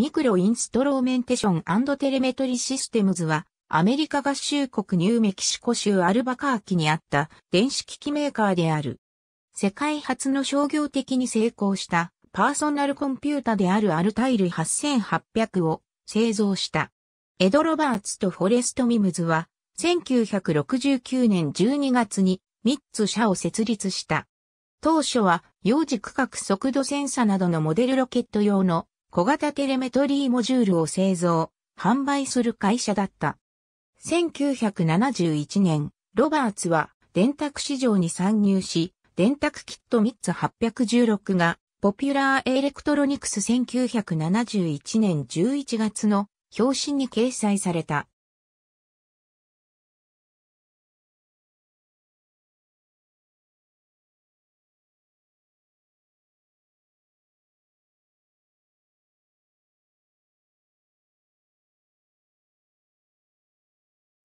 ミクロインストローメンテションテレメトリシステムズは、アメリカ合衆国ニューメキシコ州アルバカーキにあった電子機器メーカーである。世界初の商業的に成功したパーソナルコンピュータであるアルタイル8800を製造した。エド・ロバーツとフォレスト・ミムズは1969年12月に3つ社を設立した。当初は幼児区画速度センサなどのモデルロケット用の小型テレメトリーモジュールを製造、販売する会社だった。1971年、ロバーツは電卓市場に参入し、電卓キット3つ816が、ポピュラーエレクトロニクス1971年11月の表紙に掲載された。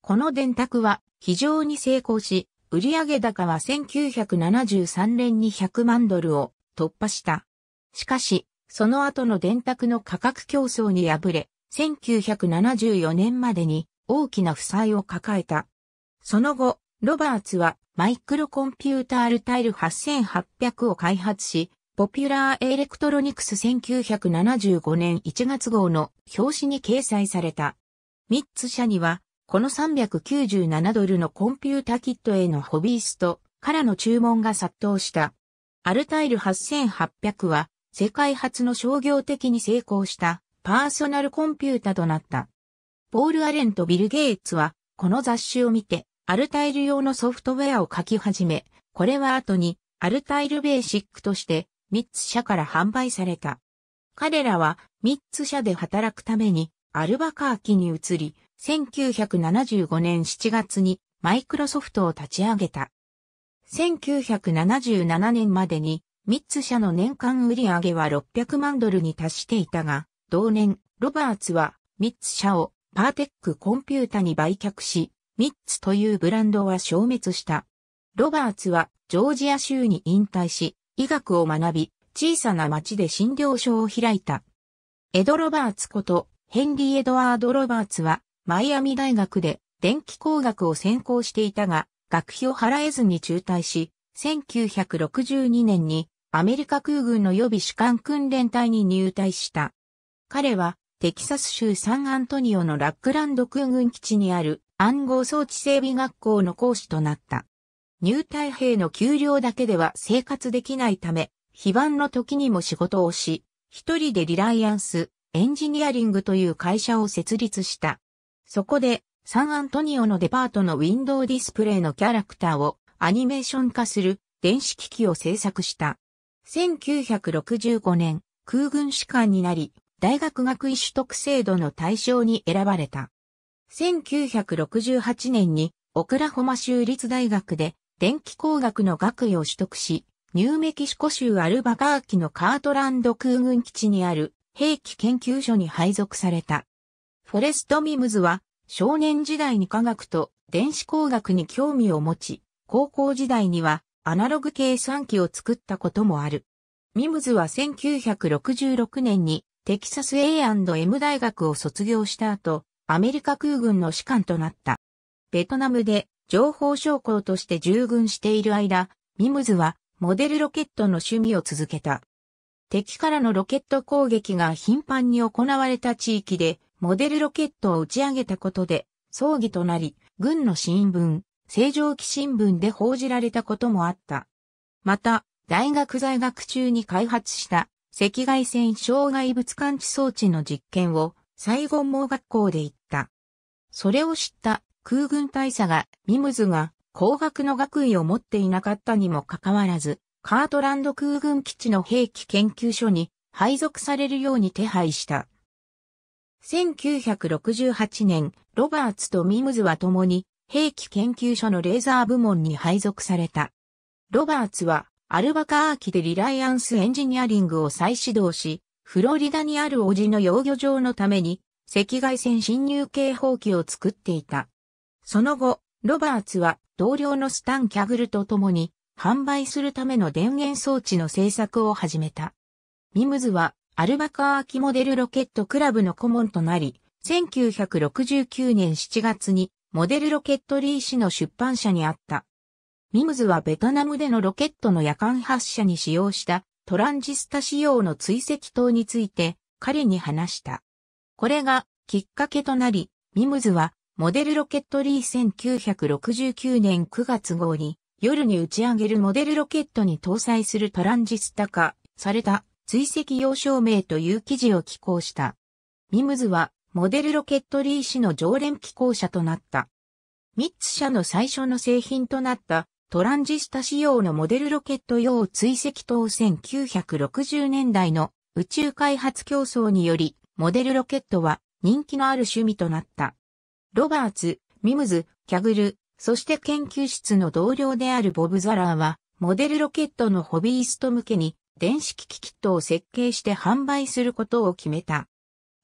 この電卓は非常に成功し、売上高は1973年に100万ドルを突破した。しかし、その後の電卓の価格競争に敗れ、1974年までに大きな負債を抱えた。その後、ロバーツはマイクロコンピュータールタイル8800を開発し、ポピュラーエレクトロニクス1975年1月号の表紙に掲載された。ミッツ社にはこの397ドルのコンピュータキットへのホビーストからの注文が殺到した。アルタイル8800は世界初の商業的に成功したパーソナルコンピュータとなった。ポール・アレンとビル・ゲイツはこの雑誌を見てアルタイル用のソフトウェアを書き始め、これは後にアルタイルベーシックとして3つ社から販売された。彼らは3つ社で働くためにアルバカーキに移り、1975年7月にマイクロソフトを立ち上げた。1977年までに、ミッツ社の年間売上は600万ドルに達していたが、同年、ロバーツは、ミッツ社をパーテックコンピュータに売却し、ミッツというブランドは消滅した。ロバーツは、ジョージア州に引退し、医学を学び、小さな町で診療所を開いた。エド・ロバーツこと、ヘンリー・エドワード・ロバーツは、マイアミ大学で電気工学を専攻していたが、学費を払えずに中退し、1962年にアメリカ空軍の予備士官訓練隊に入隊した。彼はテキサス州サンアントニオのラックランド空軍基地にある暗号装置整備学校の講師となった。入隊兵の給料だけでは生活できないため、非番の時にも仕事をし、一人でリライアンス、エンジニアリングという会社を設立した。そこで、サンアントニオのデパートのウィンドウディスプレイのキャラクターをアニメーション化する電子機器を制作した。1965年、空軍士官になり、大学学位取得制度の対象に選ばれた。1968年にオクラホマ州立大学で電気工学の学位を取得し、ニューメキシコ州アルバカーキのカートランド空軍基地にある兵器研究所に配属された。フォレスト・ミムズは少年時代に科学と電子工学に興味を持ち、高校時代にはアナログ計算機を作ったこともある。ミムズは1966年にテキサス A&M 大学を卒業した後、アメリカ空軍の士官となった。ベトナムで情報将校として従軍している間、ミムズはモデルロケットの趣味を続けた。敵からのロケット攻撃が頻繁に行われた地域でモデルロケットを打ち上げたことで、葬儀となり、軍の新聞、正常期新聞で報じられたこともあった。また、大学在学中に開発した赤外線障害物感知装置の実験を西郷盲学校で行った。それを知った空軍大佐がミムズが工学の学位を持っていなかったにもかかわらず、カートランド空軍基地の兵器研究所に配属されるように手配した。1968年、ロバーツとミムズは共に兵器研究所のレーザー部門に配属された。ロバーツはアルバカーキでリライアンスエンジニアリングを再始動し、フロリダにあるおじの養魚場のために赤外線侵入警報器を作っていた。その後、ロバーツは同僚のスタン・キャグルと共に販売するための電源装置の製作を始めた。ミムズはアルバカーキモデルロケットクラブの顧問となり、1969年7月にモデルロケットリー氏の出版社にあった。ミムズはベトナムでのロケットの夜間発射に使用したトランジスタ仕様の追跡灯について彼に話した。これがきっかけとなり、ミムズはモデルロケットリー1969年9月号に夜に打ち上げるモデルロケットに搭載するトランジスタ化された追跡用証明という記事を寄稿した。ミムズは、モデルロケットリー氏の常連寄稿者となった。ミッツ社の最初の製品となったトランジスタ仕様のモデルロケット用追跡等1960年代の宇宙開発競争により、モデルロケットは人気のある趣味となった。ロバーツ、ミムズ、キャグル、そして研究室の同僚であるボブ・ザラーは、モデルロケットのホビースト向けに電子機器キットを設計して販売することを決めた。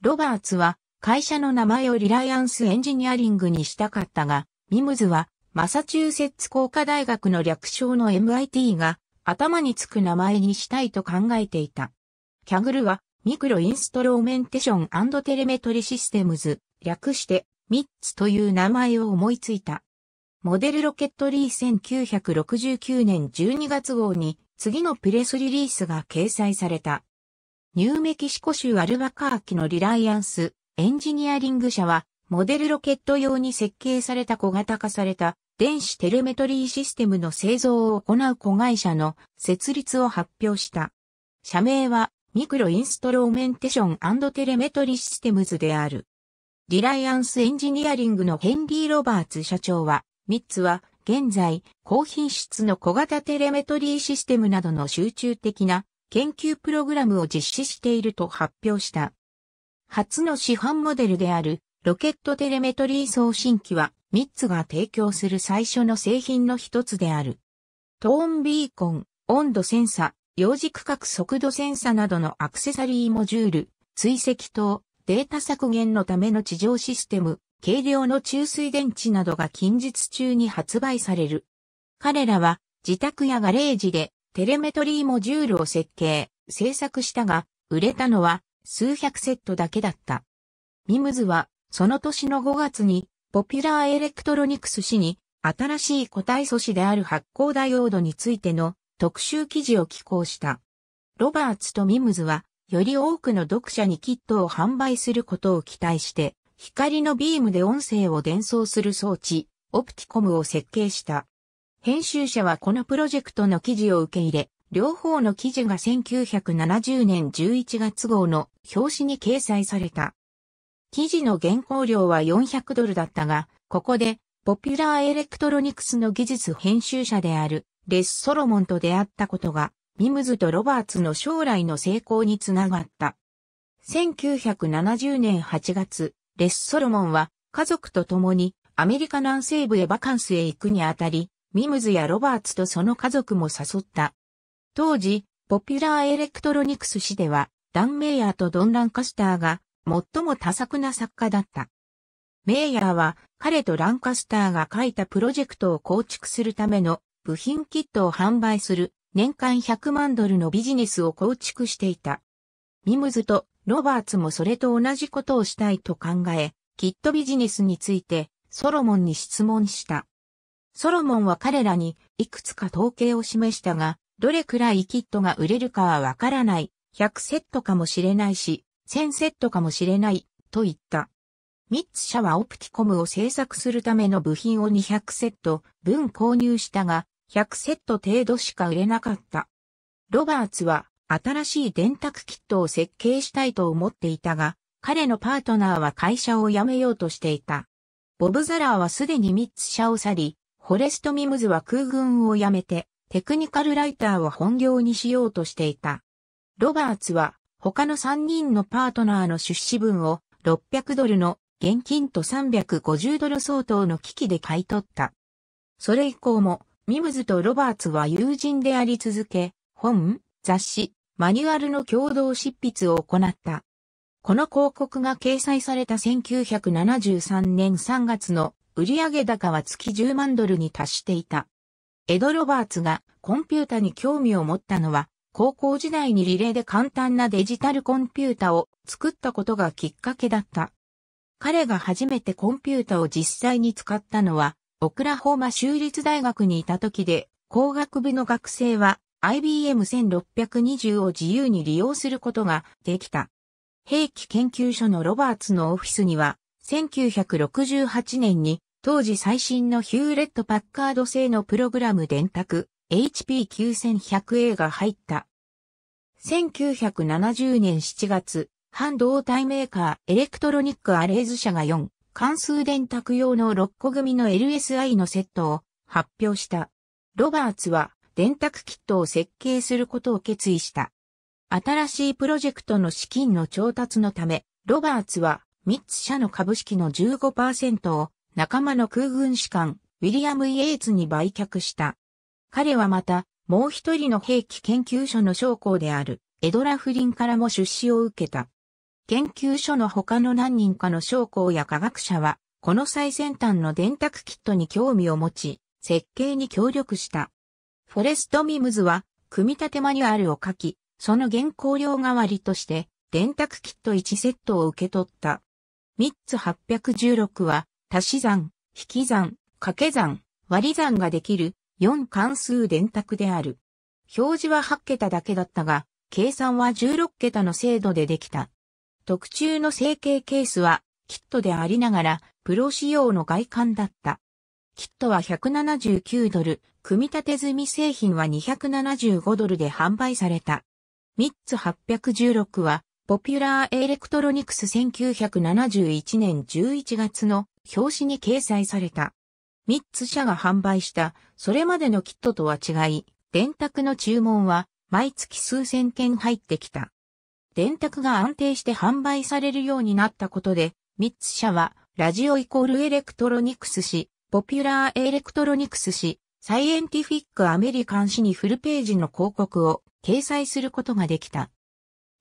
ロバーツは会社の名前をリライアンスエンジニアリングにしたかったが、ミムズはマサチューセッツ工科大学の略称の MIT が頭につく名前にしたいと考えていた。キャグルはミクロインストローメンテーションテレメトリシステムズ、略してミッツという名前を思いついた。モデルロケットリー1969年12月号に次のプレスリリースが掲載された。ニューメキシコ州アルバカーキのリライアンスエンジニアリング社は、モデルロケット用に設計された小型化された電子テレメトリーシステムの製造を行う子会社の設立を発表した。社名はミクロインストローメンテションテレメトリーシステムズである。リライアンスエンジニアリングのヘンリー・ロバーツ社長は、ミッツは現在、高品質の小型テレメトリーシステムなどの集中的な研究プログラムを実施していると発表した。初の市販モデルであるロケットテレメトリー送信機は、3つが提供する最初の製品の一つである。トーンビーコン、温度センサ、幼児区画速度センサなどのアクセサリーモジュール、追跡等、データ削減のための地上システム、軽量の中水電池などが近日中に発売される。彼らは自宅やガレージでテレメトリーモジュールを設計、制作したが、売れたのは数百セットだけだった。ミムズはその年の5月にポピュラーエレクトロニクス誌に新しい個体素子である発光ダイオードについての特集記事を寄稿した。ロバーツとミムズはより多くの読者にキットを販売することを期待して光のビームで音声を伝送する装置、オプティコムを設計した。編集者はこのプロジェクトの記事を受け入れ、両方の記事が1970年11月号の表紙に掲載された。記事の原稿料は400ドルだったが、ここで、ポピュラーエレクトロニクスの技術編集者である、レス・ソロモンと出会ったことが、ミムズとロバーツの将来の成功につながった。1970年8月、レス・ソロモンは家族と共にアメリカ南西部へバカンスへ行くにあたり、ミムズやロバーツとその家族も誘った。当時、ポピュラーエレクトロニクス誌では、ダン・メイヤーとドン・ランカスターが最も多作な作家だった。メイヤーは彼とランカスターが書いたプロジェクトを構築するための部品キットを販売する年間100万ドルのビジネスを構築していた。ミムズとロバーツもそれと同じことをしたいと考え、キットビジネスについてソロモンに質問した。ソロモンは彼らにいくつか統計を示したが、どれくらいキットが売れるかはわからない、100セットかもしれないし、1000セットかもしれない、と言った。ミッツ社はオプティコムを製作するための部品を200セット分購入したが、100セット程度しか売れなかった。ロバーツは新しい電卓キットを設計したいと思っていたが、彼のパートナーは会社を辞めようとしていた。ボブ・ザラーはすでに3つ社を去り、フォレスト・ミムズは空軍を辞めて、テクニカルライターを本業にしようとしていた。ロバーツは、他の3人のパートナーの出資分を600ドルの現金と350ドル相当の機器で買い取った。それ以降も、ミムズとロバーツは友人であり続け、本、雑誌、マニュアルの共同執筆を行った。この広告が掲載された1973年3月の売上高は月10万ドルに達していた。エド・ロバーツがコンピュータに興味を持ったのは、高校時代にリレーで簡単なデジタルコンピュータを作ったことがきっかけだった。彼が初めてコンピュータを実際に使ったのは、オクラホーマ州立大学にいた時で、工学部の学生は IBM1620 を自由に利用することができた。兵器研究所のロバーツのオフィスには、1968年に当時最新のヒューレット・パッカード製のプログラム電卓 HP9100A が入った。1970年7月、半導体メーカーエレクトロニックアレーズ社が4、関数電卓用の6個組の LSI のセットを発表した。ロバーツは電卓キットを設計することを決意した。新しいプロジェクトの資金の調達のため、ロバーツはミッツ社の株式の15%を仲間の空軍士官、ウィリアム・イエーツに売却した。彼はまた、もう一人の兵器研究所の将校である、エドラ・フリンからも出資を受けた。研究所の他の何人かの将校や科学者は、この最先端の電卓キットに興味を持ち、設計に協力した。フォレスト・ミムズは、組み立てマニュアルを書き、その原稿料代わりとして、電卓キット1セットを受け取った。3つ816は、足し算、引き算、掛け算、割り算ができる4関数電卓である。表示は8桁だけだったが、計算は16桁の精度でできた。特注の成形ケースは、キットでありながら、プロ仕様の外観だった。キットは179ドル、組み立て済み製品は275ドルで販売された。ミッツ816は、ポピュラーエレクトロニクス1971年11月の表紙に掲載された。ミッツ社が販売した、それまでのキットとは違い、電卓の注文は、毎月数千件入ってきた。電卓が安定して販売されるようになったことで、ミッツ社は、ラジオイコールエレクトロニクスし、ポピュラーエレクトロニクスし。サイエンティフィックアメリカン誌にフルページの広告を掲載することができた。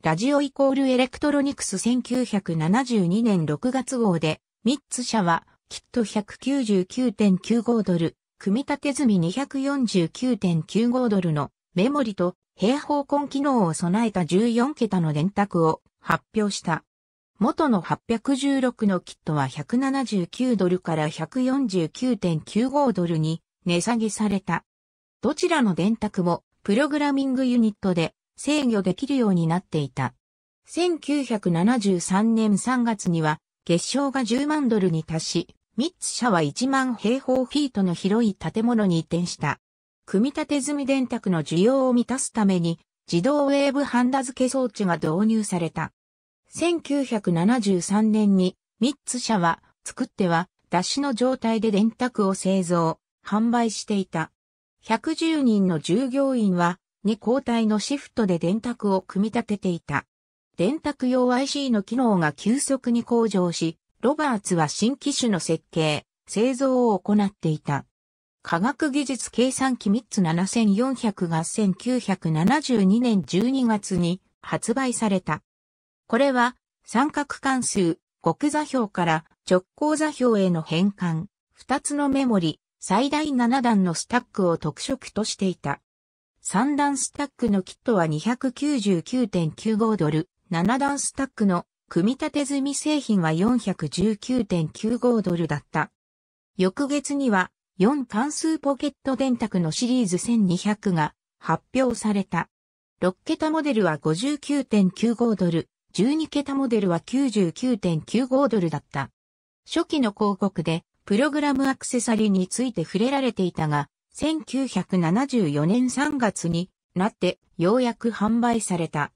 ラジオイコールエレクトロニクス1972年6月号で、ミッツ社は、キット199.95ドル、組み立て済み249.95ドルのメモリと平方根機能を備えた14桁の電卓を発表した。元の816のキットは179ドルから149.95ドルに値下げされた。どちらの電卓もプログラミングユニットで制御できるようになっていた。1973年3月には月賞が10万ドルに達し、ミッツ社は1万平方フィートの広い建物に移転した。組み立て済み電卓の需要を満たすために自動ウェーブハンダ付け装置が導入された。1973年にミッツ社は作っては脱脂の状態で電卓を製造、販売していた。110人の従業員は2交代のシフトで電卓を組み立てていた。電卓用 IC の機能が急速に向上し、ロバーツは新機種の設計、製造を行っていた。科学技術計算機3つ7400が1972年12月に発売された。これは三角関数、極座標から直行座標への変換、2つのメモリ、最大7段のスタックを特色としていた。3段スタックのキットは299.95ドル、7段スタックの組み立て済み製品は419.95ドルだった。翌月には4関数ポケット電卓のシリーズ1200が発表された。6桁モデルは59.95ドル、12桁モデルは99.95ドルだった。初期の広告でプログラムアクセサリーについて触れられていたが、1974年3月になってようやく販売された。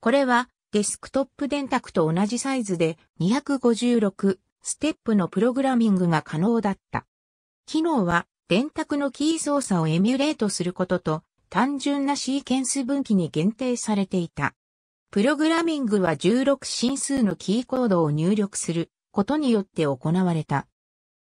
これはデスクトップ電卓と同じサイズで256ステップのプログラミングが可能だった。機能は電卓のキー操作をエミュレートすることと単純なシーケンス分岐に限定されていた。プログラミングは16進数のキーコードを入力することによって行われた。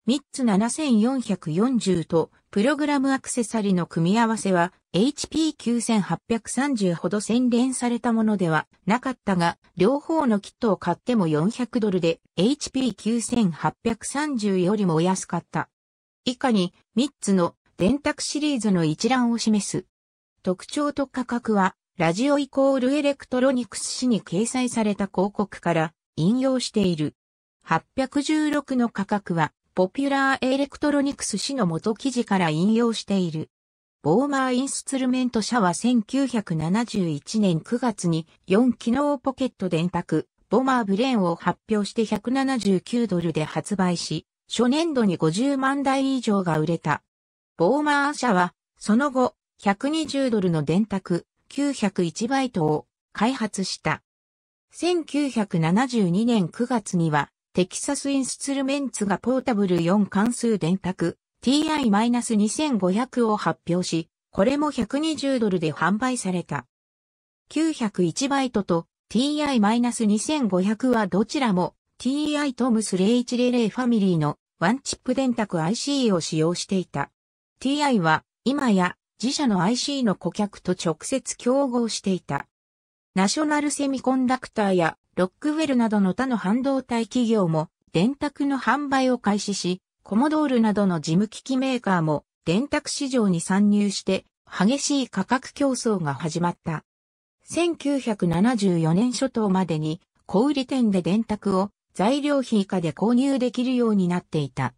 3つ7440とプログラムアクセサリの組み合わせは HP9830 ほど洗練されたものではなかったが、両方のキットを買っても400ドルで HP9830 よりも安かった。以下に3つの電卓シリーズの一覧を示す。特徴と価格は、ラジオイコールエレクトロニクス誌に掲載された広告から引用している。816の価格は、ポピュラーエレクトロニクス誌の元記事から引用している。ボーマーインスツルメント社は1971年9月に4機能ポケット電卓、ボマーブレーンを発表して179ドルで発売し、初年度に50万台以上が売れた。ボーマー社は、その後、120ドルの電卓、901バイトを開発した。1972年9月には、テキサスインストルメンツがポータブル4関数電卓 TI-2500 を発表し、これも120ドルで販売された。901バイトと TI-2500 はどちらも TI トムス0100ファミリーのワンチップ電卓 IC を使用していた。TI は今や自社の IC の顧客と直接競合していた。ナショナルセミコンダクターやロックウェルなどの他の半導体企業も電卓の販売を開始し、コモドールなどの事務機器メーカーも電卓市場に参入して激しい価格競争が始まった。1974年初頭までに小売店で電卓を材料費以下で購入できるようになっていた。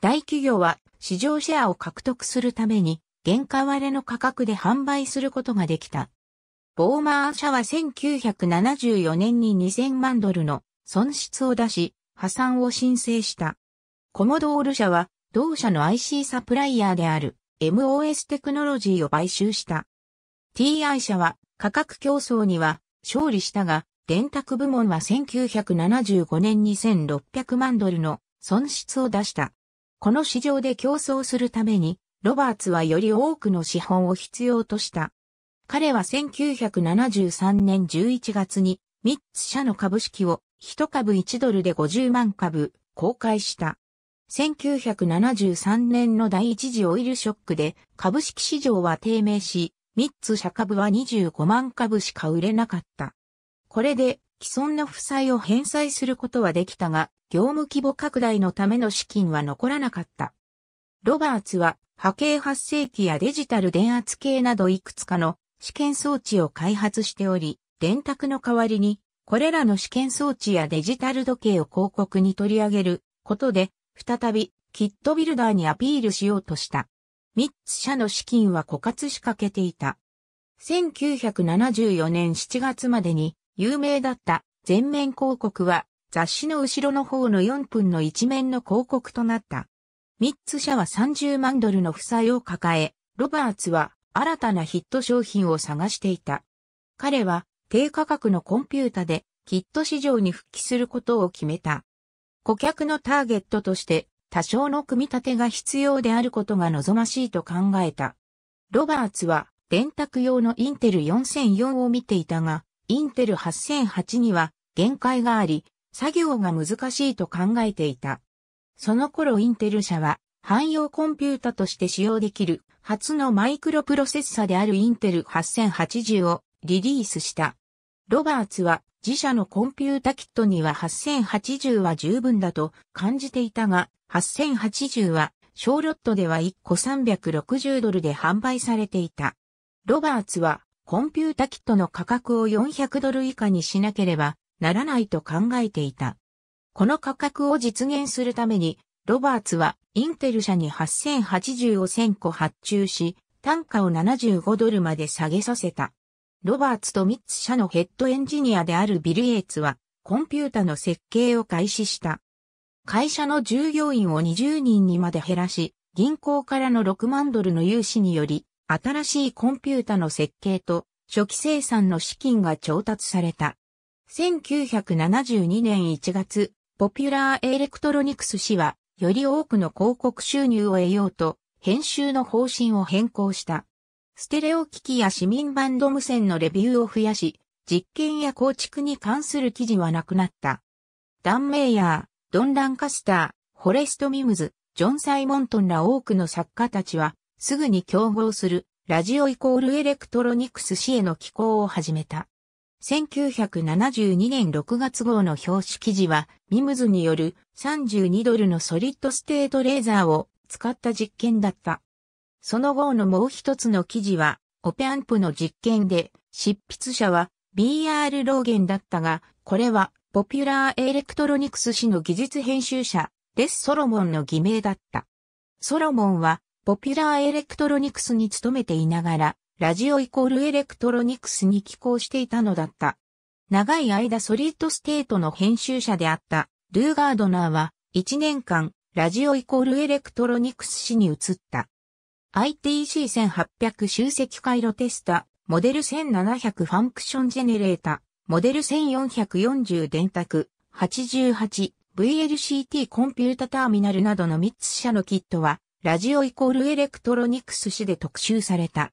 大企業は市場シェアを獲得するために原価割れの価格で販売することができた。ボーマー社は1974年に2000万ドルの損失を出し、破産を申請した。コモドール社は、同社の IC サプライヤーである MOS テクノロジーを買収した。TI 社は価格競争には勝利したが、電卓部門は1975年に1600万ドルの損失を出した。この市場で競争するために、ロバーツはより多くの資本を必要とした。彼は1973年11月にミッツ社の株式を1株1ドルで50万株公開した。1973年の第一次オイルショックで株式市場は低迷し、ミッツ社株は25万株しか売れなかった。これで既存の負債を返済することはできたが、業務規模拡大のための資金は残らなかった。ロバーツは波形発生器やデジタル電圧計などいくつかの試験装置を開発しており、電卓の代わりに、これらの試験装置やデジタル時計を広告に取り上げることで、再び、キットビルダーにアピールしようとした。ミッツ社の資金は枯渇しかけていた。1974年7月までに有名だった全面広告は雑誌の後ろの方の4分の一面の広告となった。ミッツ社は30万ドルの負債を抱え、ロバーツは新たなヒット商品を探していた。彼は低価格のコンピュータでキット市場に復帰することを決めた。顧客のターゲットとして多少の組み立てが必要であることが望ましいと考えた。ロバーツは電卓用のインテル4004を見ていたが、インテル8008には限界があり、作業が難しいと考えていた。その頃インテル社は汎用コンピュータとして使用できる初のマイクロプロセッサであるインテル8080をリリースした。ロバーツは自社のコンピュータキットには8080は十分だと感じていたが、8080は小ロットでは1個360ドルで販売されていた。ロバーツはコンピュータキットの価格を400ドル以下にしなければならないと考えていた。この価格を実現するために、ロバーツはインテル社に8080を1000個発注し、単価を75ドルまで下げさせた。ロバーツとミッツ社のヘッドエンジニアであるビル・エイツは、コンピュータの設計を開始した。会社の従業員を20人にまで減らし、銀行からの6万ドルの融資により、新しいコンピュータの設計と初期生産の資金が調達された。1972年1月、ポピュラーエレクトロニクス氏はより多くの広告収入を得ようと、編集の方針を変更した。ステレオ機器や市民バンド無線のレビューを増やし、実験や構築に関する記事はなくなった。ダン・メイヤー、ドン・ランカスター、フォレスト・ミムズ、ジョン・サイモントンら多くの作家たちは、すぐに競合する、ラジオイコールエレクトロニクス氏への寄稿を始めた。1972年6月号の表紙記事は、ミムズによる32ドルのソリッドステートレーザーを使った実験だった。その後のもう一つの記事は、オペアンプの実験で、執筆者は BR ローゲンだったが、これはポピュラーエレクトロニクス氏の技術編集者、レス・ソロモンの偽名だった。ソロモンは、ポピュラーエレクトロニクスに勤めていながら、ラジオイコールエレクトロニクスに寄稿していたのだった。長い間ソリッドステートの編集者であったルーガードナーは1年間ラジオイコールエレクトロニクス氏に移った。ITC1800 集積回路テスタ、モデル1700ファンクションジェネレータ、モデル1440電卓、88、VLCT コンピュータターミナルなどの3つ社のキットは、ラジオイコールエレクトロニクス氏で特集された。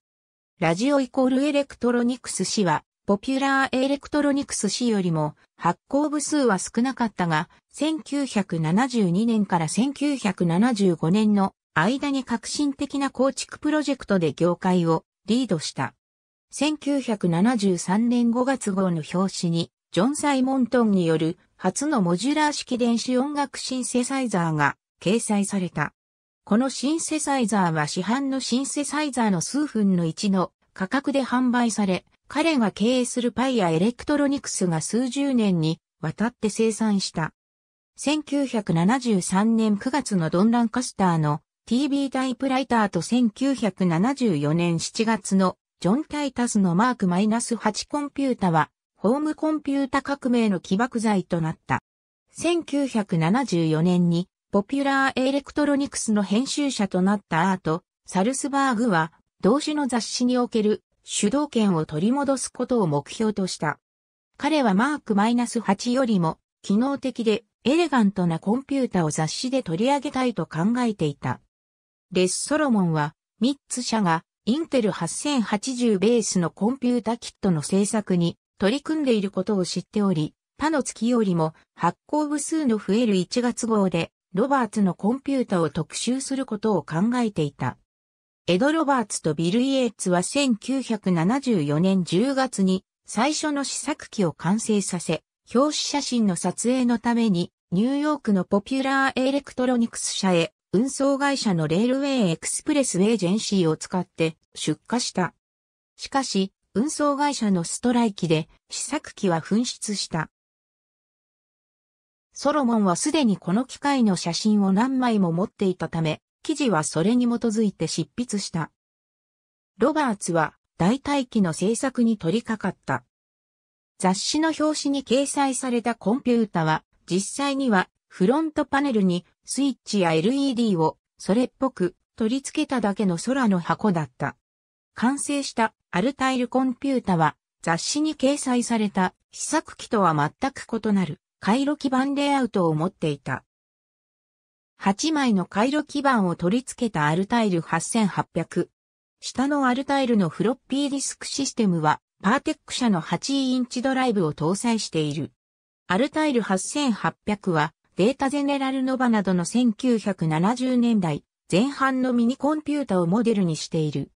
ラジオイコールエレクトロニクス氏は、ポピュラーエレクトロニクス氏よりも発行部数は少なかったが、1972年から1975年の間に革新的な構築プロジェクトで業界をリードした。1973年5月号の表紙に、ジョン・サイモントンによる初のモジュラー式電子音楽シンセサイザーが掲載された。このシンセサイザーは市販のシンセサイザーの数分の1の価格で販売され、彼が経営するパイやエレクトロニクスが数十年にわたって生産した。1973年9月のドン・ランカスターの t b タイプライターと1974年7月のジョン・タイタスのマークマイナス -8 コンピュータはホームコンピュータ革命の起爆剤となった。1974年にポピュラーエレクトロニクスの編集者となったアート、サルスバーグは、同種の雑誌における主導権を取り戻すことを目標とした。彼はマーク -8 よりも機能的でエレガントなコンピュータを雑誌で取り上げたいと考えていた。レス・ソロモンは、ミッツ社がインテル8080ベースのコンピュータキットの制作に取り組んでいることを知っており、他の月よりも発行部数の増える1月号でロバーツのコンピュータを特集することを考えていた。エド・ロバーツとビル・イエーツは1974年10月に最初の試作機を完成させ、表紙写真の撮影のためにニューヨークのポピュラーエレクトロニクス社へ運送会社のレールウェイエクスプレスウェージェンシーを使って出荷した。しかし、運送会社のストライキで試作機は紛失した。ソロモンはすでにこの機械の写真を何枚も持っていたため、記事はそれに基づいて執筆した。ロバーツは代替機の制作に取り掛かった。雑誌の表紙に掲載されたコンピュータは、実際にはフロントパネルにスイッチや LED をそれっぽく取り付けただけの空の箱だった。完成したアルタイルコンピュータは雑誌に掲載された試作機とは全く異なる。回路基板レイアウトを持っていた。8枚の回路基板を取り付けたアルタイル8800。下のアルタイルのフロッピーディスクシステムは、パーテック社の8インチドライブを搭載している。アルタイル8800は、データゼネラルノバなどの1970年代前半のミニコンピュータをモデルにしている。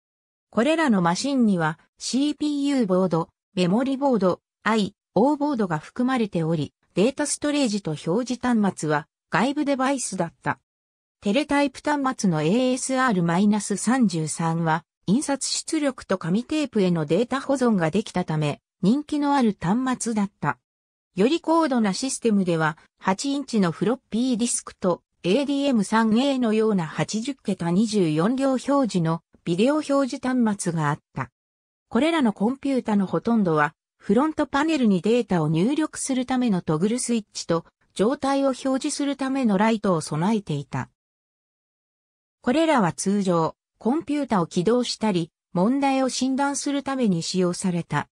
これらのマシンには CPU ボード、メモリボード、IO ボードが含まれており、データストレージと表示端末は外部デバイスだった。テレタイプ端末の ASR-33 は印刷出力と紙テープへのデータ保存ができたため人気のある端末だった。より高度なシステムでは8インチのフロッピーディスクと ADM3A のような80桁24両表示のビデオ表示端末があった。これらのコンピュータのほとんどはフロントパネルにデータを入力するためのトグルスイッチと状態を表示するためのライトを備えていた。これらは通常、コンピュータを起動したり、問題を診断するために使用された。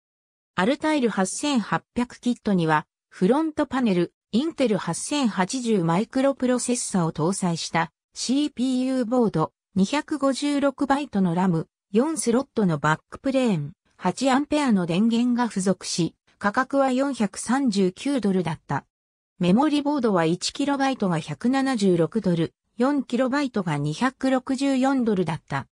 アルタイル8800キットには、フロントパネル、インテル8080マイクロプロセッサを搭載した CPU ボード、256バイトの RAM、4スロットのバックプレーン、8アンペアの電源が付属し、価格は439ドルだった。メモリボードは 1KB が176ドル、4KB が264ドルだった。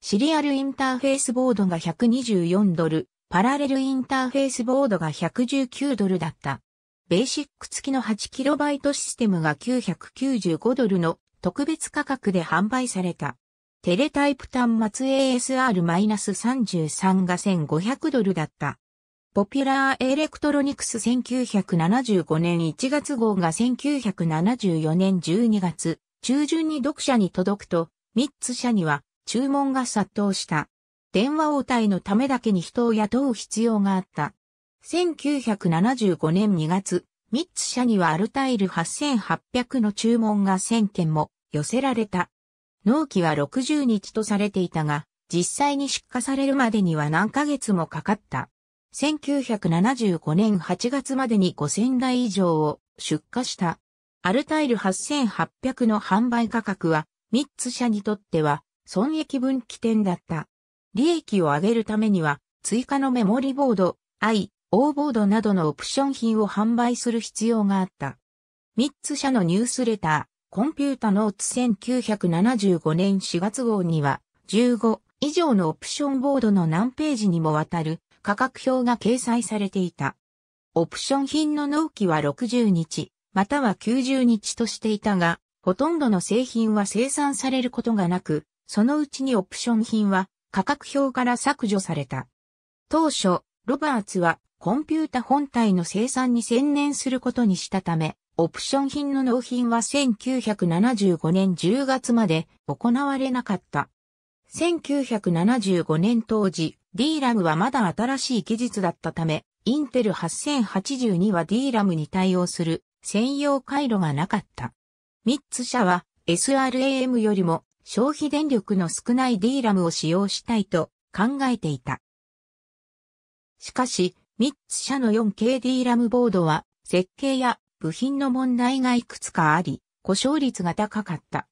シリアルインターフェースボードが124ドル、パラレルインターフェースボードが119ドルだった。ベーシック付きの 8KB システムが995ドルの特別価格で販売された。テレタイプ端末 ASR-33 が1500ドルだった。ポピュラーエレクトロニクス1975年1月号が1974年12月、中旬に読者に届くと、3つ社には注文が殺到した。電話応対のためだけに人を雇う必要があった。1975年2月、3つ社にはアルタイル8800の注文が1000件も寄せられた。納期は60日とされていたが、実際に出荷されるまでには何ヶ月もかかった。1975年8月までに5000台以上を出荷した。アルタイル8800の販売価格は、ミッツ社にとっては、損益分岐点だった。利益を上げるためには、追加のメモリボード、I、O ボードなどのオプション品を販売する必要があった。ミッツ社のニュースレター。コンピュータノーツ1975年4月号には、15以上のオプションボードの何ページにもわたる価格表が掲載されていた。オプション品の納期は60日、または90日としていたが、ほとんどの製品は生産されることがなく、そのうちにオプション品は価格表から削除された。当初、ロバーツはコンピュータ本体の生産に専念することにしたため、オプション品の納品は1975年10月まで行われなかった。1975年当時、DRAM はまだ新しい技術だったため、インテル8082は DRAM に対応する専用回路がなかった。ミッツ社は SRAM よりも消費電力の少ない DRAM を使用したいと考えていた。しかし、ミッツ社の 4KD ラムボードは設計や部品の問題がいくつかあり、故障率が高かった。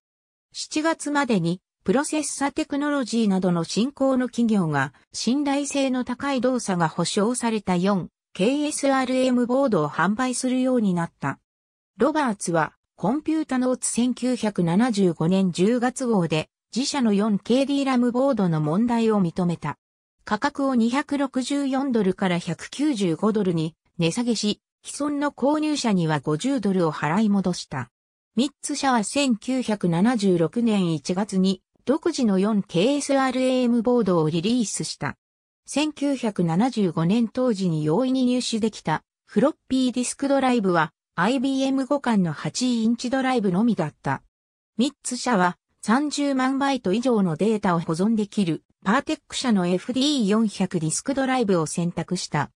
7月までにプロセッサテクノロジーなどの新興の企業が信頼性の高い動作が保証された 4KSRM ボードを販売するようになった。ロバーツはコンピュータノーツ1975年10月号で自社の 4KD ラムボードの問題を認めた。価格を264ドルから195ドルに値下げし、既存の購入者には50ドルを払い戻した。ミッツ社は1976年1月に独自の 4KSRAM ボードをリリースした。1975年当時に容易に入手できたフロッピーディスクドライブは IBM 互換の8インチドライブのみだった。ミッツ社は30万バイト以上のデータを保存できるパーテック社の FD400 ディスクドライブを選択した。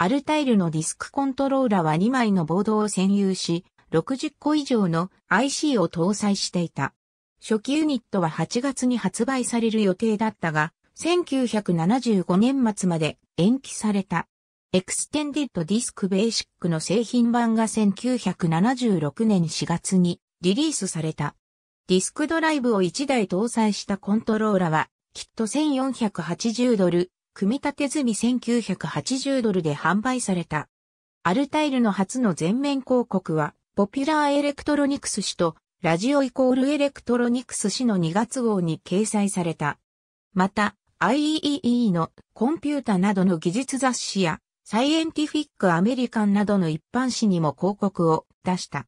アルタイルのディスクコントローラは2枚のボードを占有し、60個以上の IC を搭載していた。初期ユニットは8月に発売される予定だったが、1975年末まで延期された。エクステンデッドディスクベーシックの製品版が1976年4月にリリースされた。ディスクドライブを1台搭載したコントローラは、きっと1480ドル、組み立て済み1980ドルで販売された。アルタイルの初の全面広告は、ポピュラーエレクトロニクス誌と、ラジオイコールエレクトロニクス誌の2月号に掲載された。また、IEEE のコンピュータなどの技術雑誌や、サイエンティフィックアメリカンなどの一般誌にも広告を出した。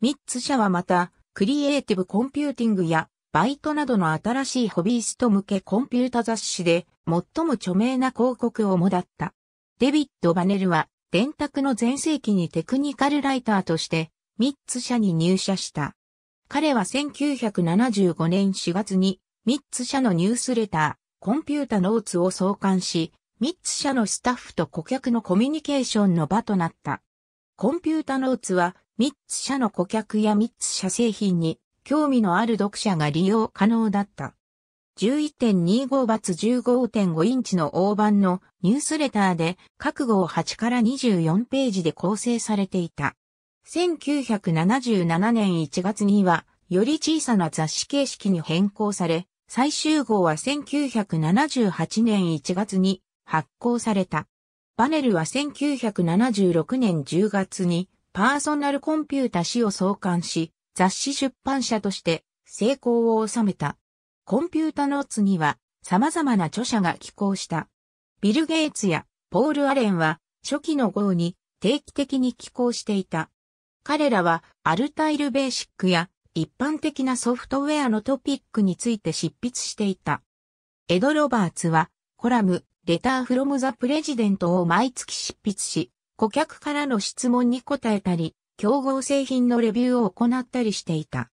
ミッツ社はまた、クリエイティブコンピューティングや、バイトなどの新しいホビースト向けコンピュータ雑誌で、最も著名な広告をもだった。デビッド・バネルは、電卓の前世紀にテクニカルライターとして、ミッツ社に入社した。彼は1975年4月に、ミッツ社のニュースレター、コンピュータノーツを創刊し、ミッツ社のスタッフと顧客のコミュニケーションの場となった。コンピュータノーツは、ミッツ社の顧客やミッツ社製品に興味のある読者が利用可能だった。11.25×15.5 インチの大判のニュースレターで各号8から24ページで構成されていた。1977年1月にはより小さな雑誌形式に変更され、最終号は1978年1月に発行された。バネルは1976年10月にパーソナルコンピュータ誌を創刊し、雑誌出版社として成功を収めた。コンピュータノーツには様々な著者が寄稿した。ビル・ゲイツやポール・アレンは初期の号に定期的に寄稿していた。彼らはアルタイル・ベーシックや一般的なソフトウェアのトピックについて執筆していた。エド・ロバーツはコラムレター・フロム・ザ・プレジデントを毎月執筆し、顧客からの質問に答えたり、競合製品のレビューを行ったりしていた。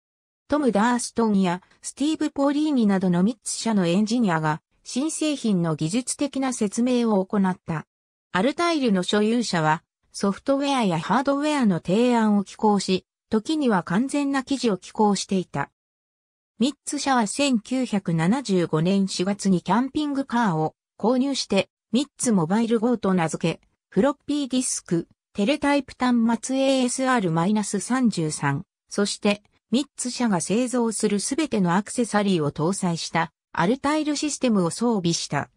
トム・ダーストンやスティーブ・ポーリーニなどの3つ社のエンジニアが新製品の技術的な説明を行った。アルタイルの所有者はソフトウェアやハードウェアの提案を寄稿し、時には完全な記事を寄稿していた。3つ社は1975年4月にキャンピングカーを購入して3つモバイル号と名付け、フロッピーディスク、テレタイプ端末 ASR-33、そしてミッツ社が製造するすべてのアクセサリーを搭載したアルタイルシステムを装備した。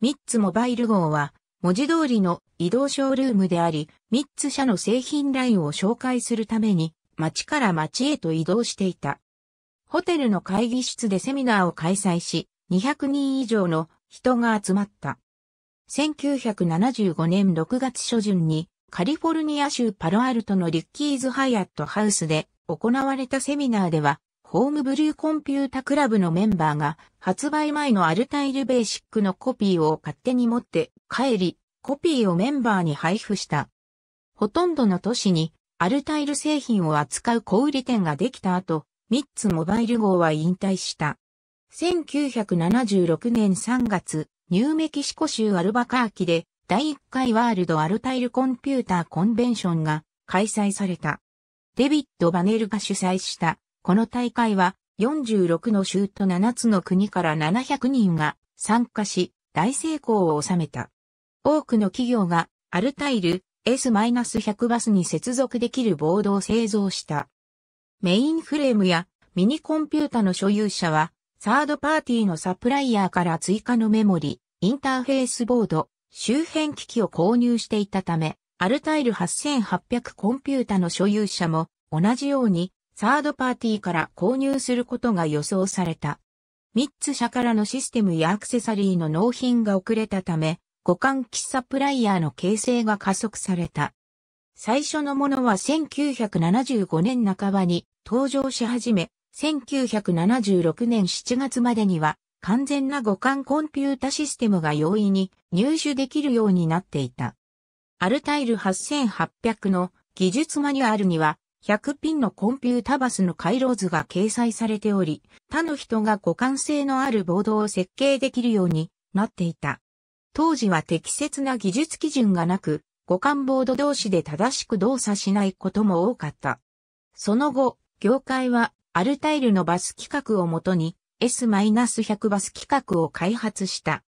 ミッツモバイル号は文字通りの移動ショールームであり、ミッツ社の製品ラインを紹介するために町から街へと移動していた。ホテルの会議室でセミナーを開催し、200人以上の人が集まった。1975年6月初旬にカリフォルニア州パロアルトのリッキーズ・ハイアットハウスで行われたセミナーでは、ホームブルーコンピュータクラブのメンバーが発売前のアルタイルベーシックのコピーを勝手に持って帰り、コピーをメンバーに配布した。ほとんどの都市にアルタイル製品を扱う小売店ができた後、ミッツモバイル号は引退した。1976年3月、ニューメキシコ州アルバカーキで第1回ワールドアルタイルコンピューターコンベンションが開催された。デビッド・バネルが主催した、この大会は46の州と7つの国から700人が参加し、大成功を収めた。多くの企業がアルタイル S-100 バスに接続できるボードを製造した。メインフレームやミニコンピュータの所有者は、サードパーティーのサプライヤーから追加のメモリ、インターフェースボード、周辺機器を購入していたため、アルタイル8800コンピュータの所有者も同じようにサードパーティーから購入することが予想された。3つ社からのシステムやアクセサリーの納品が遅れたため、互換機サプライヤーの形成が加速された。最初のものは1975年半ばに登場し始め、1976年7月までには完全な互換コンピュータシステムが容易に入手できるようになっていた。アルタイル8800の技術マニュアルには、100ピンのコンピュータバスの回路図が掲載されており、他の人が互換性のあるボードを設計できるようになっていた。当時は適切な技術基準がなく、互換ボード同士で正しく動作しないことも多かった。その後、業界はアルタイルのバス規格をもとに S-100 バス規格を開発した。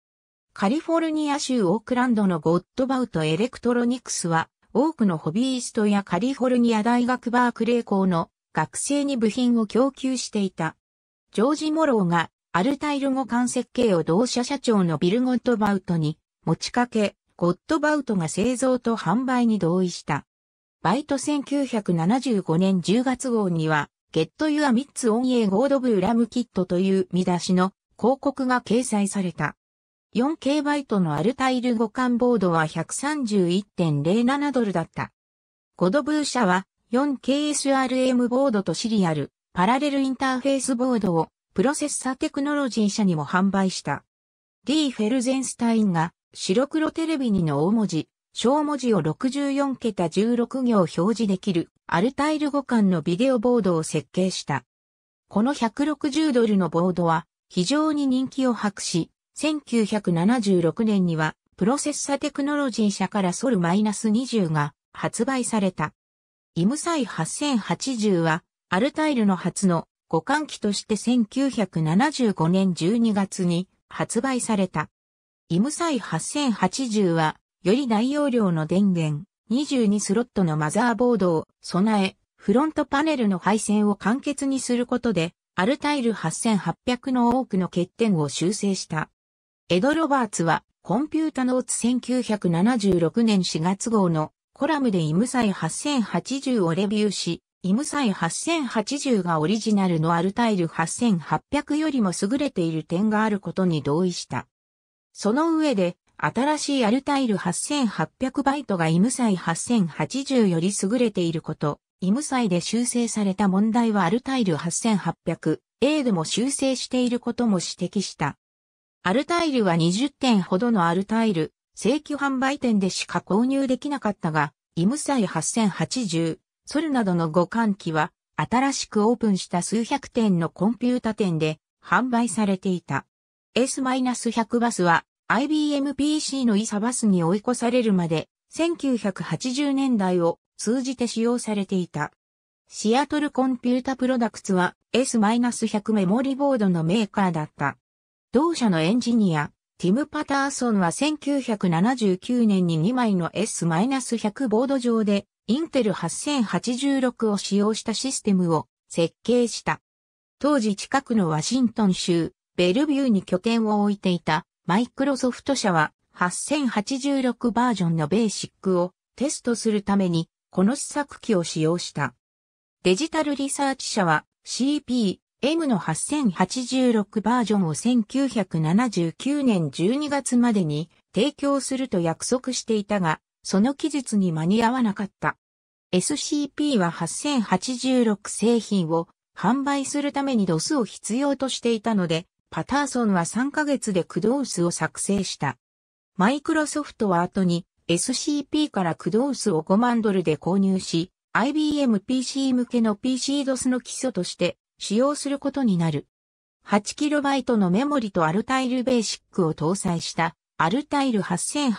カリフォルニア州オークランドのゴッドバウトエレクトロニクスは、多くのホビーストやカリフォルニア大学バークレー校の学生に部品を供給していた。ジョージ・モローがアルタイル語間設計を同社社長のビル・ゴッドバウトに持ちかけ、ゴッドバウトが製造と販売に同意した。バイト1975年10月号には、ゲットユアミッツオンエーゴードブーラムキットという見出しの広告が掲載された。4K バイトのアルタイル互換ボードは131.07ドルだった。ゴドブー社は 4KSRM ボードとシリアル、パラレルインターフェースボードをプロセッサテクノロジー社にも販売した。D フェルゼンスタインが白黒テレビにの大文字、小文字を64桁16行表示できるアルタイル互換のビデオボードを設計した。この160ドルのボードは非常に人気を博し、1976年には、プロセッサテクノロジー社からソル -20 が発売された。イムサイ8080は、アルタイルの初の互換機として1975年12月に発売された。イムサイ8080は、より大容量の電源、22スロットのマザーボードを備え、フロントパネルの配線を簡潔にすることで、アルタイル8800の多くの欠点を修正した。エド・ロバーツは、コンピュータノーツ1976年4月号のコラムでイムサイ8080をレビューし、イムサイ8080がオリジナルのアルタイル8800よりも優れている点があることに同意した。その上で、新しいアルタイル8800バイトがイムサイ8080より優れていること、イムサイで修正された問題はアルタイル 8800A でも修正していることも指摘した。アルタイルは20点ほどのアルタイル、正規販売店でしか購入できなかったが、イムサイ8080、ソルなどの互換機は、新しくオープンした数百点のコンピュータ店で販売されていた。S-100 バスは IBM PC のイサバスに追い越されるまで1980年代を通じて使用されていた。シアトルコンピュータプロダクツは S-100 メモリボードのメーカーだった。同社のエンジニア、ティム・パターソンは1979年に2枚の S-100 ボード上で、インテル8086を使用したシステムを設計した。当時近くのワシントン州、ベルビューに拠点を置いていたマイクロソフト社は8086バージョンのベーシックをテストするためにこの試作機を使用した。デジタルリサーチ社は CP M の8086バージョンを1979年12月までに提供すると約束していたが、その期日に間に合わなかった。SCP は8086製品を販売するためにドスを必要としていたので、パターソンは3ヶ月で駆動スを作成した。マイクロソフトは後に SCP から駆動スを5万ドルで購入し、IBM PC 向けの PC DOS の基礎として使用することになる。8KB のメモリとアルタイルベーシックを搭載したアルタイル8800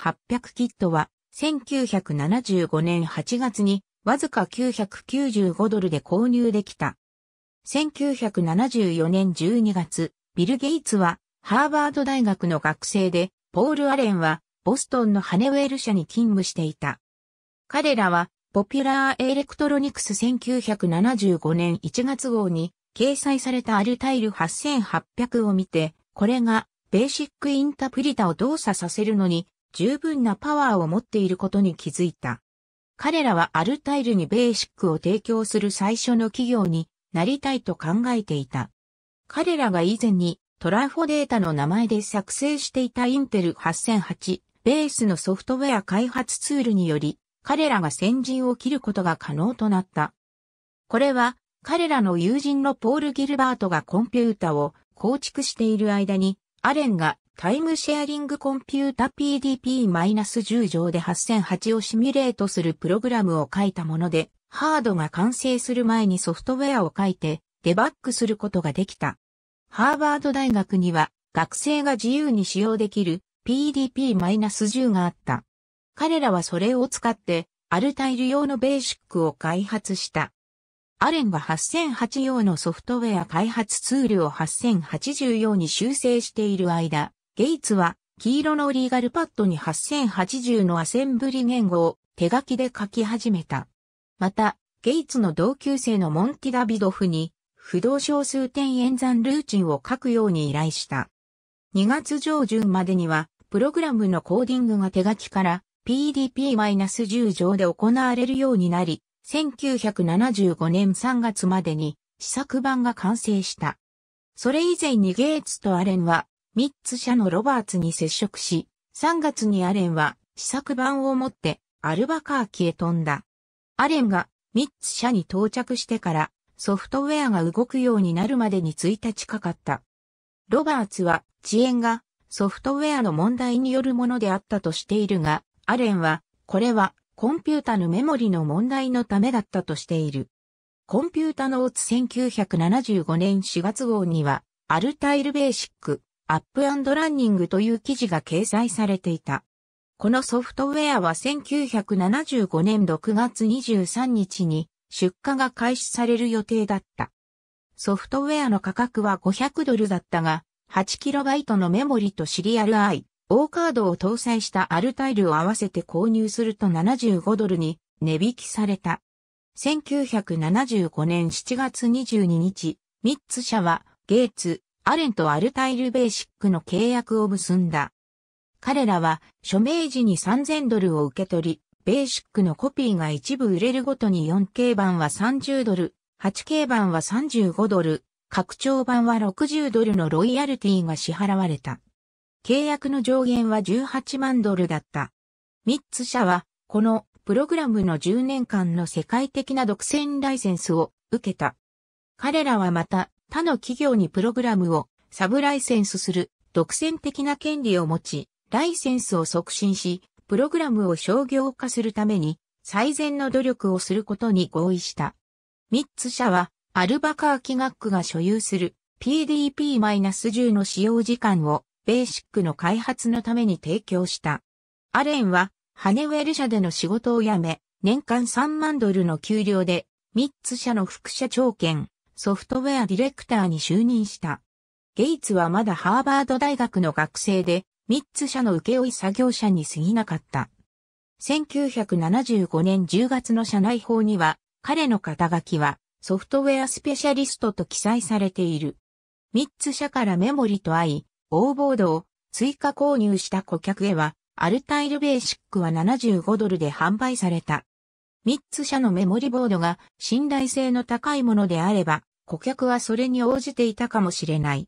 キットは1975年8月にわずか995ドルで購入できた。1974年12月、ビル・ゲイツはハーバード大学の学生で、ポール・アレンはボストンのハネウェル社に勤務していた。彼らはポピュラーエレクトロニクス1975年1月号に掲載されたアルタイル8800を見て、これがベーシックインタプリタを動作させるのに十分なパワーを持っていることに気づいた。彼らはアルタイルにベーシックを提供する最初の企業になりたいと考えていた。彼らが以前にトラフォデータの名前で作成していたインテル8008ベースのソフトウェア開発ツールにより彼らが先陣を切ることが可能となった。これは彼らの友人のポール・ギルバートがコンピュータを構築している間に、アレンがタイムシェアリングコンピュータ PDP-10 上で8008をシミュレートするプログラムを書いたもので、ハードが完成する前にソフトウェアを書いてデバッグすることができた。ハーバード大学には学生が自由に使用できる PDP-10 があった。彼らはそれを使ってアルタイル用のベーシックを開発した。アレンが8008用のソフトウェア開発ツールを8080用に修正している間、ゲイツは黄色のリーガルパッドに8080のアセンブリ言語を手書きで書き始めた。また、ゲイツの同級生のモンティ・ダビドフに、不動小数点演算ルーチンを書くように依頼した。2月上旬までには、プログラムのコーディングが手書きから PDP-10 上で行われるようになり、1975年3月までに試作版が完成した。それ以前にゲイツとアレンは、ミッツ社のロバーツに接触し、3月にアレンは試作版を持ってアルバカーキへ飛んだ。アレンがミッツ社に到着してからソフトウェアが動くようになるまでに1日かかった。ロバーツは遅延がソフトウェアの問題によるものであったとしているが、アレンはこれはコンピュータのメモリの問題のためだったとしている。コンピュータノーツ1975年4月号には、アルタイルベーシック、アップランニングという記事が掲載されていた。このソフトウェアは1975年6月23日に出荷が開始される予定だった。ソフトウェアの価格は500ドルだったが、8イトのメモリとシリアルアイ、オーカードを搭載したアルタイルを合わせて購入すると75ドルに値引きされた。1975年7月22日、ミッツ社はゲイツ、アレンとアルタイルベーシックの契約を結んだ。彼らは署名時に3000ドルを受け取り、ベーシックのコピーが一部売れるごとに 4K 版は30ドル、8K 版は35ドル、拡張版は60ドルのロイヤルティが支払われた。契約の上限は18万ドルだった。ミッツ社は、このプログラムの10年間の世界的な独占ライセンスを受けた。彼らはまた、他の企業にプログラムをサブライセンスする独占的な権利を持ち、ライセンスを促進し、プログラムを商業化するために最善の努力をすることに合意した。ミッツ社は、アルバカーキッ区が所有する PDP-10 の使用時間をベーシックの開発のために提供した。アレンは、ハネウェル社での仕事を辞め、年間3万ドルの給料で、3つ社の副社長兼、ソフトウェアディレクターに就任した。ゲイツはまだハーバード大学の学生で、3つ社の請負作業者に過ぎなかった。1975年10月の社内法には、彼の肩書きは、ソフトウェアスペシャリストと記載されている。3つ社からメモリと会い、オーボードを追加購入した顧客へは、アルタイルベーシックは75ドルで販売された。3つ社のメモリボードが信頼性の高いものであれば、顧客はそれに応じていたかもしれない。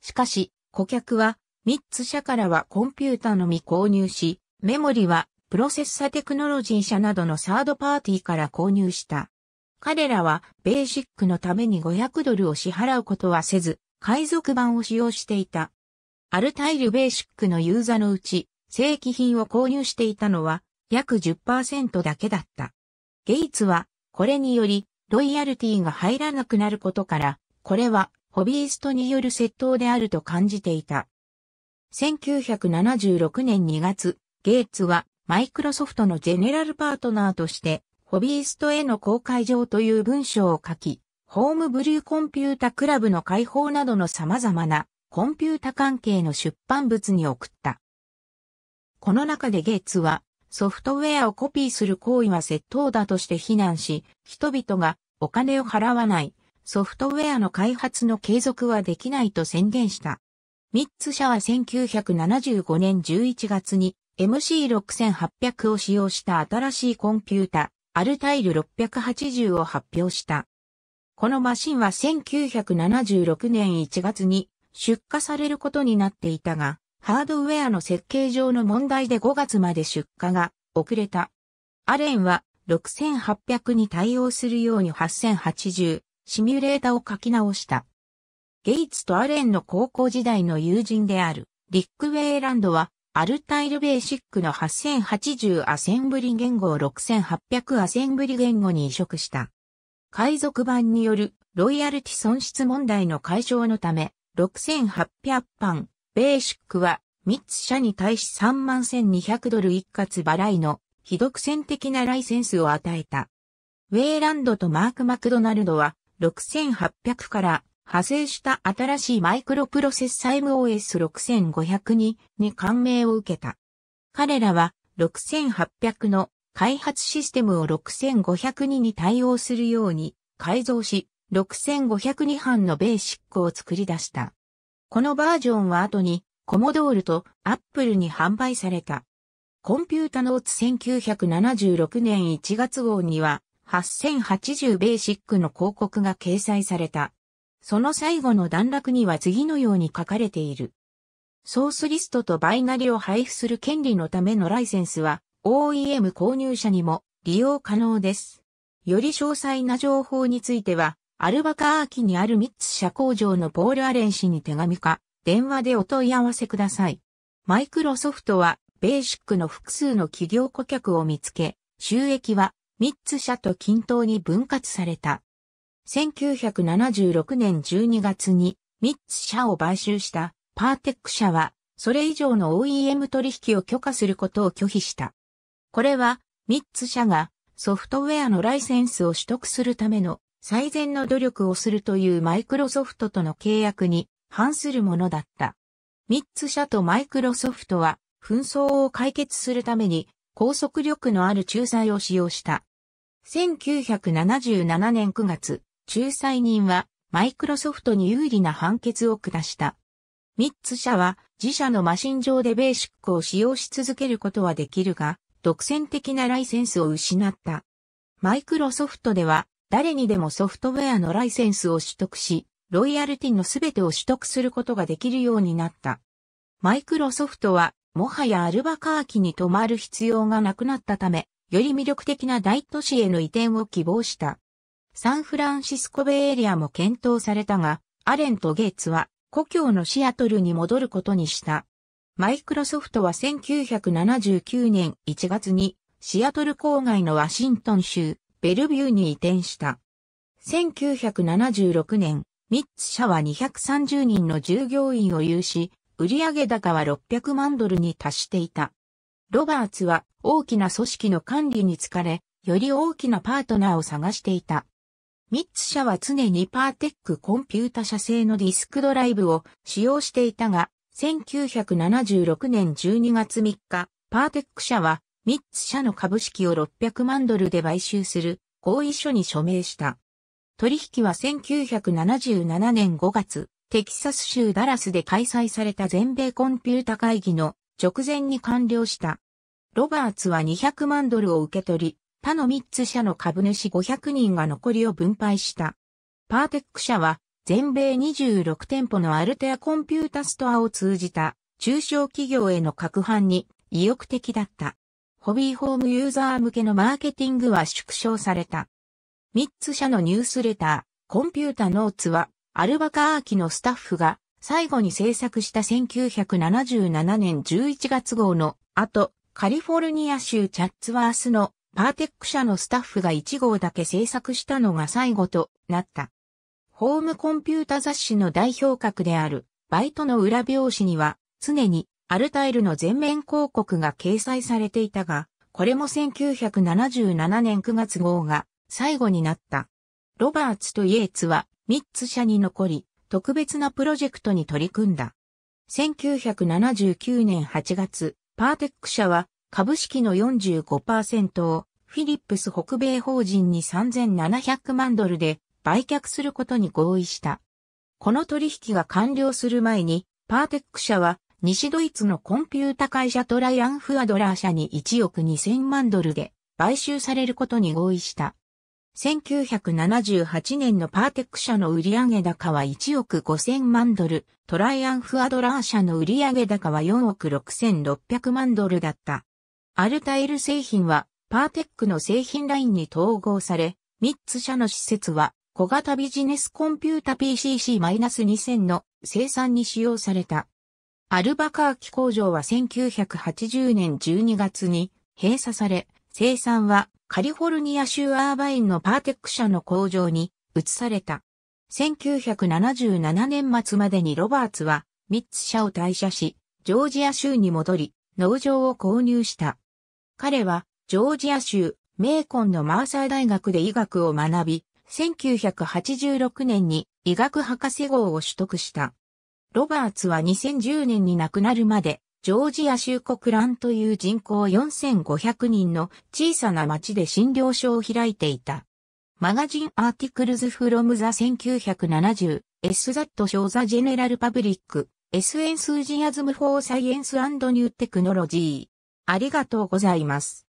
しかし、顧客は、3つ社からはコンピュータのみ購入し、メモリはプロセッサテクノロジー社などのサードパーティーから購入した。彼らはベーシックのために500ドルを支払うことはせず、海賊版を使用していた。アルタイルベーシックのユーザーのうち、正規品を購入していたのは約10%だけだった。ゲイツは、これにより、ロイヤルティが入らなくなることから、これはホビーストによる窃盗であると感じていた。1976年2月、ゲイツはマイクロソフトのジェネラルパートナーとして、ホビーストへの公開状という文章を書き、ホームブルーコンピュータクラブの開放などの様々なコンピュータ関係の出版物に送った。この中でゲッツは、ソフトウェアをコピーする行為は窃盗だとして非難し、人々がお金を払わない、ソフトウェアの開発の継続はできないと宣言した。ミッツ社は1975年11月に MC6800 を使用した新しいコンピュータ、アルタイル680を発表した。このマシンは1976年1月に出荷されることになっていたが、ハードウェアの設計上の問題で5月まで出荷が遅れた。アレンは6800に対応するように8080シミュレータを書き直した。ゲイツとアレンの高校時代の友人であるリック・ウェイランドはアルタイル・ベーシックの8080アセンブリ言語を6800アセンブリ言語に移植した。海賊版によるロイヤルティ損失問題の解消のため、6800ン、ベーシックは、三つ社に対し3万1200ドル一括払いの、非独占的なライセンスを与えた。ウェイランドとマーク・マクドナルドは、6800から派生した新しいマイクロプロセッサ m o s 6 5 0 2に、に感銘を受けた。彼らは、6800の開発システムを6 5 0 2に対応するように改造し、6502班のベーシックを作り出した。このバージョンは後に、コモドールとアップルに販売された。コンピュータノーツ1976年1月号には、8080ベーシックの広告が掲載された。その最後の段落には次のように書かれている。ソースリストとバイナリを配布する権利のためのライセンスは OEM 購入者にも利用可能です。より詳細な情報についてはアルバカーキにあるミッツ社工場のポール・アレン氏に手紙か、電話でお問い合わせください。マイクロソフトは、ベーシックの複数の企業顧客を見つけ、収益は、ミッツ社と均等に分割された。1976年12月に、ミッツ社を買収したパーテック社は、それ以上の OEM 取引を許可することを拒否した。これは、ミッツ社がソフトウェアのライセンスを取得するための最善の努力をするというマイクロソフトとの契約に反するものだった。ミッツ社とマイクロソフトは紛争を解決するために拘束力のある仲裁を使用した。1977年9月、仲裁人はマイクロソフトに有利な判決を下した。ミッツ社は自社のマシン上でベーシックを使用し続けることはできるが、独占的なライセンスを失った。マイクロソフトでは誰にでもソフトウェアのライセンスを取得し、ロイヤルティのすべてを取得することができるようになった。マイクロソフトは、もはやアルバカーキに泊まる必要がなくなったため、より魅力的な大都市への移転を希望した。サンフランシスコベイエリアも検討されたが、アレンとゲイツは故郷のシアトルに戻ることにした。マイクロソフトは1979年1月にシアトル郊外のワシントン州ベルビューに移転した。1976年、ミッツ社は230人の従業員を有し、売上高は600万ドルに達していた。ロバーツは大きな組織の管理に疲れ、より大きなパートナーを探していた。ミッツ社は常にパーテックコンピュータ社製のディスクドライブを使用していたが、1976年12月3日、パーテック社はミッツ社の株式を600万ドルで買収する合意書に署名した。取引は1977年5月、テキサス州ダラスで開催された全米コンピュータ会議の直前に完了した。ロバーツは200万ドルを受け取り、他のミッツ社の株主500人が残りを分配した。パーテック社は全米26店舗のアルテアコンピュータストアを通じた中小企業への拡販に意欲的だった。ホビーホームユーザー向けのマーケティングは縮小された。三つ社のニュースレター、コンピュータノーツは、アルバカアーキのスタッフが最後に制作した1977年11月号の後、カリフォルニア州チャッツワースのパーテック社のスタッフが1号だけ制作したのが最後となった。ホームコンピュータ雑誌の代表格であるバイトの裏表紙には常にアルタイルの全面広告が掲載されていたが、これも1977年9月号が最後になった。ロバーツとイエーツは3つ社に残り、特別なプロジェクトに取り組んだ。1979年8月、パーテック社は株式の45%をフィリップス北米法人に3700万ドルで売却することに合意した。この取引が完了する前に、パーテック社は西ドイツのコンピュータ会社トライアンフ・アドラー社に1億2000万ドルで買収されることに合意した。1978年のパーテック社の売上高は1億5000万ドル、トライアンフ・アドラー社の売上高は4億6600万ドルだった。アルタイル製品はパーテックの製品ラインに統合され、3つ社の施設は小型ビジネスコンピュータ PCC-2000 の生産に使用された。アルバカーキ工場は1980年12月に閉鎖され、生産はカリフォルニア州アーバインのパーテック社の工場に移された。1977年末までにロバーツは3つ社を退社し、ジョージア州に戻り、農場を購入した。彼はジョージア州メーコンのマーサー大学で医学を学び、1986年に医学博士号を取得した。ロバーツは2010年に亡くなるまで、ジョージア州国ランという人口4500人の小さな町で診療所を開いていた。マガジンアーティクルズフロムザ 1970S that show the general public S enthusiasm for science and new technology ありがとうございます。